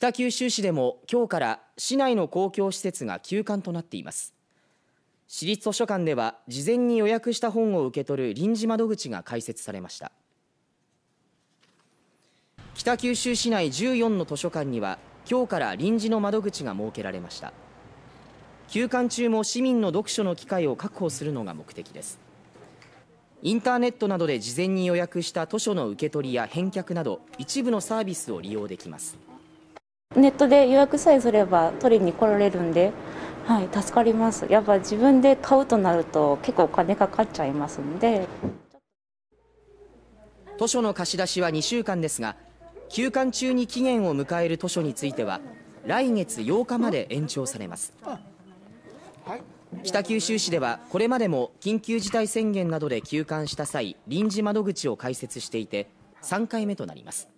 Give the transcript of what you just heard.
北九州市でも今日から市内の公共施設が休館となっています市立図書館では事前に予約した本を受け取る臨時窓口が開設されました北九州市内14の図書館には今日から臨時の窓口が設けられました休館中も市民の読書の機会を確保するのが目的ですインターネットなどで事前に予約した図書の受け取りや返却など一部のサービスを利用できますネットで予約さえすれば取りに来られるんで、はい、助かります。やっぱ自分で買うとなると結構お金かかっちゃいますんで。図書の貸し出しは2週間ですが、休館中に期限を迎える図書については、来月8日まで延長されます。北九州市ではこれまでも緊急事態宣言などで休館した際臨時窓口を開設していて3回目となります